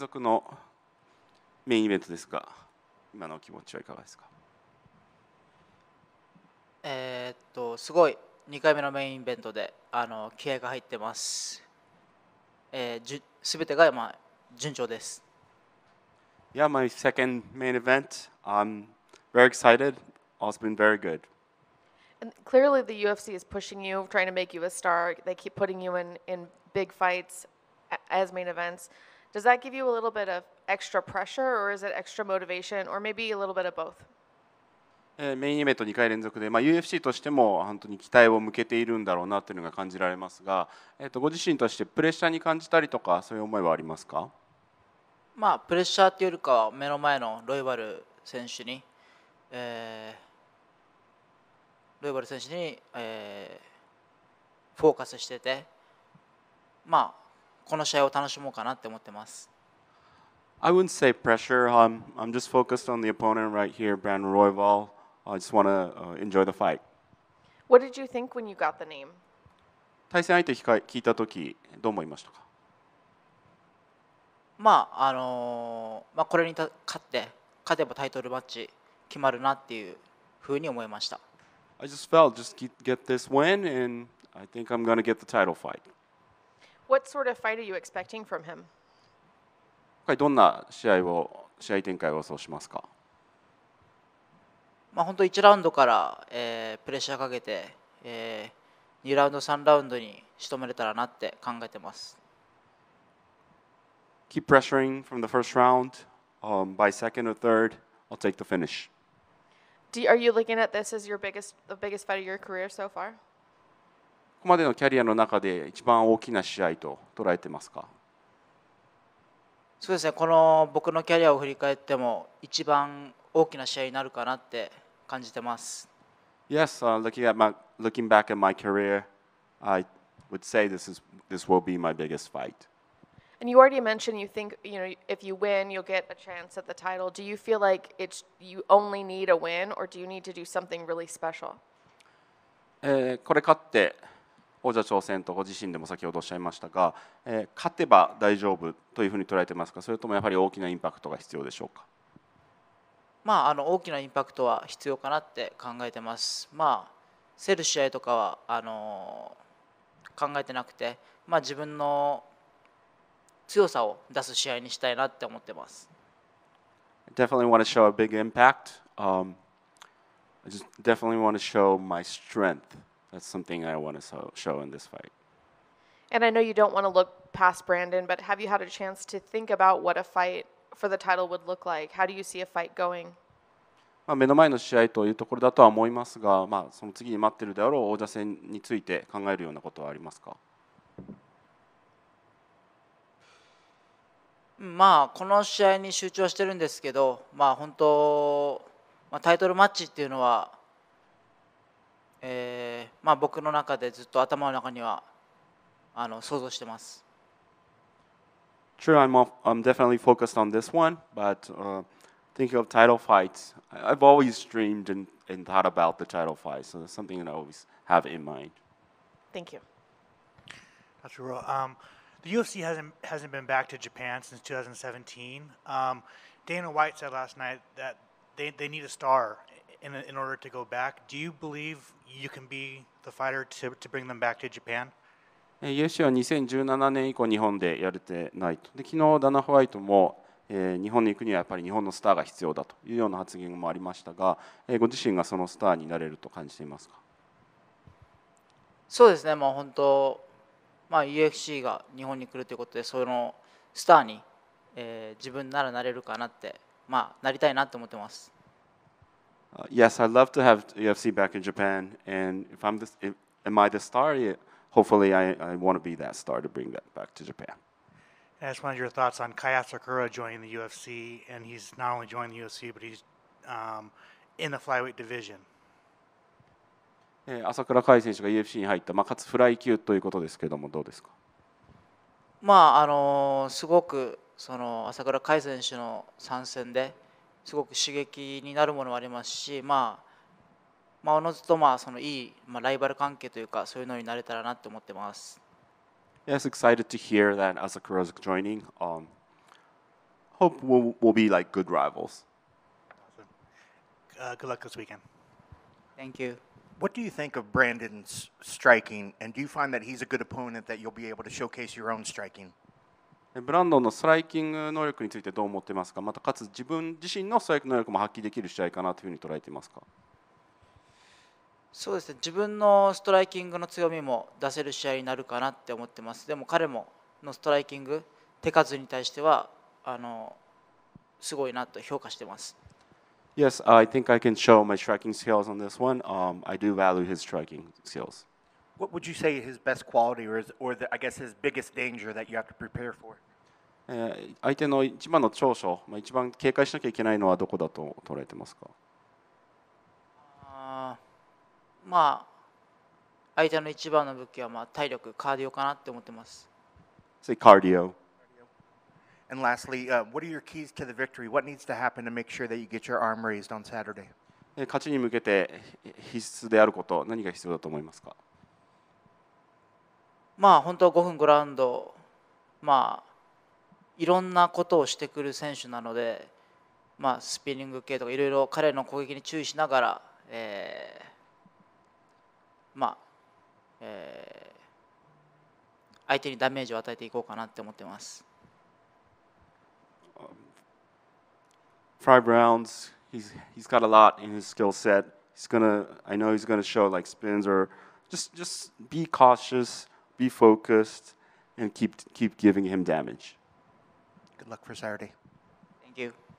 続のメインイベントですが今のお気持ちはいかがですかえー、っとすごい2回目のメインイベントであの気合が入ってます、えー、じ全てが、ま順調です Yeah, my second main event. I'm very excited. All's been very good. And clearly, the UFC is pushing you, trying to make you a star. They keep putting you in, in big fights as main events. Does that give you a little bit of extra pressure or is it extra motivation or maybe a little bit of both? メインイベント2回連続で、まあ、UFC としても本当に期待を向けているんだろうなというのが感じられますが、えっとご自身としてプレッシャーに感じたりとかそういう思いはありますか、まあ、プレッシャーというよりかは目の前のロイバル選手に、えー、ロイバル選手に、えー、フォーカスしてて、まあ、この試合を楽しもうかなって思ってます。I wouldn't say pressure. Um, I'm just focused on the opponent right here, Brandon Royval. I just want to uh, enjoy the fight. What did you think when you got the name? 対戦相手聞いたとき、どう思いましたかまあ、あのー、まあ、これに勝って、勝てばタイトルマッチ決まるなっていうふうに思いました。I just felt just get this win and I think I'm gonna get the title fight. What sort of fight are you expecting from him? 今回どんな試合を試合展開をそうしますか、まあ、本当1ラウンドから、えー、プレッシャーかけて、えー、2ラウンド3ラウンドに仕留めれたらなって考えてます。Keep pressuring from the first round. Um, by second or third, I'll take the finish. Do, are you looking at this as your biggest, the biggest fight of your career so far? ここまでのキャリアの中で一番大きな試合と捉えてますかそうですねこの僕のキャリアを振り返っても一番大きな試合になるかなって感じてます。Yes,、uh, looking at my looking back at my career, I would say this is this will be my biggest fight. And you already mentioned you think you know if you win you'll get a chance at the title. Do you feel like it's you only need a win or do you need to do something really special? えー、これ勝って王者挑戦とご自身でも先ほどおっしゃいましたが、えー、勝てば大丈夫というふうに捉えてますかそれともやはり大きなインパクトが必要でしょうかまあ、あの大きなインパクトは必要かなって考えてます。まあ、競る試合とかはあのー、考えてなくて、まあ、自分の強さを出す試合にしたいなって思ってます。Definitely want to show a big impact.、Um, I just definitely want to show my strength. that's something I want to so, show in this fight. And I know you don't want to look past Brandon, but have you had a chance to think about what a fight for the title would look like? How do you see a fight going? まあ、目の前の試合というところだとは思いますが、まあ、その次に待っているであろう王者戦について考えるようなことはありますかまあ、この試合に集中してるんですけど、まあ、本当、まあ、タイトルマッチっていうのはえーまあ、僕の中でずっと頭の中にはあの想像してます。Sure, I'm, off, I'm definitely focused on this one, but uh, thinking of title fights, I've always dreamed and, and thought about the title fight, so that's something that I always have in mind. Thank you. That's um, the UFC hasn't hasn't been back to Japan since 2017. Um, Dana White said last night that they, they need a star in, in order to go back, do you believe you can be the fighter to, to bring them back to Japan? イエシは2017年以降日本でやれてないと。で昨日ダナ・ホワイトも、えー、日本に行くにはやっぱり日本のスターが必要だというような発言もありましたが、えー、ご自身がそのスターになれると感じていますかそうですね、もう本当、まあ、UFC が日本に来るということで、そのスターに、えー、自分ならなれるかなって、まあ、なりたいなと思ってます。yes, I'd love to have UFC back in Japan, and if I'm this, if, am I the star? Yeah, hopefully, I, I want to be that star to bring that back to Japan. I just wanted your thoughts on Kaya Sakura joining the UFC, and he's not only j o i n i n the UFC, but he's um, in the flyweight division. 朝倉海選手が UFC に入った、まあ、かつフライ級ということですけれども、どうですか、まああのすごくその朝倉海選手の参戦で、すごく刺激になるものもありますし、まあ、まあ、おのずとまあそのいい、まあ、ライバル関係というかそういうのになれたらなって思ってます。Yes, excited to hear that Asakura's joining. Um, hope we'll, we'll be like good rivals. Uh, good luck this weekend. Thank you. What do you think of Brandon's striking, and do you find that he's a good opponent that you'll be able to showcase your own striking? ブランドンのストライキング能力についてどう思ってますかまたかつ自分自身のストライク能力も発揮できる試合かなというふうに捉えていますかそうですね自分のストライキングの強みも出せる試合になるかなって思ってますでも彼ものストライキング手数に対してはあのすごいなと評価してます。Yes, I think I can show my striking skills on this one.、Um, I do value his striking skills. What would you say his best quality or, his, or the, I guess his biggest danger that you have to prepare for? えー、相手の一番の長所、まあ、一番警戒しなきゃいけないのはどこだと捉えてますかあまあ相手の一番の武器はまあ体力、カーディオかなって思ってます。Say cardio. And lastly, uh, what are your keys to the victory? What needs to happen to make sure that you get your arm raised on Saturday? 勝ちに向けて必須であること、何が必要だと思いますかまあ本当5分グラウンドまあいろんなことをしてくる選手なので、まあ、スピニング系とかいろいろ彼の攻撃に注意しながら、えー、まあ、えー、相手にダメージを与えていこうかなって思ってます。Five rounds, he's he's got a lot in his skill set. He's gonna, I know he's gonna show like spins or just just be cautious. be focused, and keep, keep giving him damage. Good luck for Saturday. Thank you.